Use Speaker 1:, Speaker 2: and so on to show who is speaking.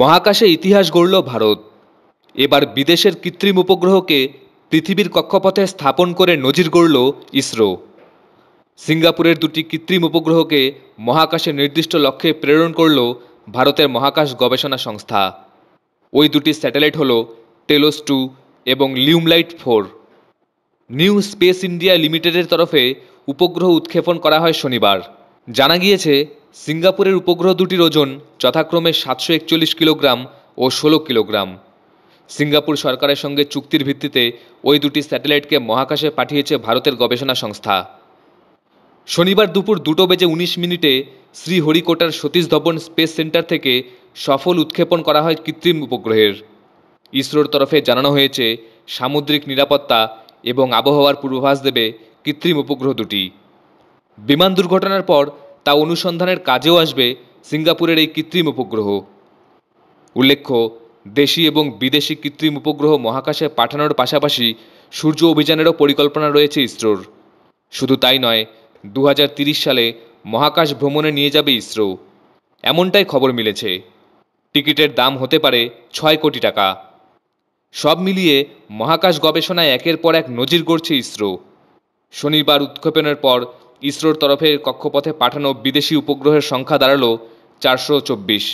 Speaker 1: মহাকাশে ইতিহাস গড়ল ভারত এবার বিদেশের কৃত্রিম উপগ্রহকে পৃথিবীর কক্ষপথে স্থাপন করে নজির গড়ল ইসরো সিঙ্গাপুরের দুটি কৃত্রিম উপগ্রহকে মহাকাশে নির্দিষ্ট লক্ষ্যে প্রেরণ করল ভারতের মহাকাশ গবেষণা সংস্থা ওই দুটি স্যাটেলাইট হল টেলোস টু এবং Lumelite four New Space India লিমিটেডের তরফে উপগ্রহ উৎক্ষেপণ করা হয় শনিবার জানা গিয়েছে সিঙ্গাপুরের উপগ্রহ দুটির ওজন যথাক্রমে সাতশো একচল্লিশ কিলোগ্রাম ও ষোলো কিলোগ্রাম সিঙ্গাপুর সরকারের সঙ্গে চুক্তির ভিত্তিতে ওই দুটি স্যাটেলাইটকে মহাকাশে পাঠিয়েছে ভারতের গবেষণা সংস্থা শনিবার দুপুর দুটো বেজে উনিশ মিনিটে শ্রীহরিকোটার সতীশ ধবন স্পেস সেন্টার থেকে সফল উৎক্ষেপণ করা হয় কৃত্রিম উপগ্রহের ইসরোর তরফে জানানো হয়েছে সামুদ্রিক নিরাপত্তা এবং আবহাওয়ার পূর্বাভাস দেবে কৃত্রিম উপগ্রহ দুটি বিমান দুর্ঘটনার পর তা অনুসন্ধানের কাজেও আসবে সিঙ্গাপুরের এই কৃত্রিম উপগ্রহ উল্লেখ্য দেশি এবং বিদেশি কৃত্রিম উপগ্রহ মহাকাশে পাঠানোর পাশাপাশি সূর্য অভিযানেরও পরিকল্পনা রয়েছে ইসরোর শুধু তাই নয় দু সালে মহাকাশ ভ্রমণে নিয়ে যাবে ইসরো এমনটাই খবর মিলেছে টিকিটের দাম হতে পারে ছয় কোটি টাকা সব মিলিয়ে মহাকাশ গবেষণায় একের পর এক নজির গড়ছে ইসরো শনিবার উৎক্ষেপণের পর ইসরোর তরফে কক্ষপথে পাঠানো বিদেশি উপগ্রহের সংখ্যা দাঁড়ালো চারশো চব্বিশ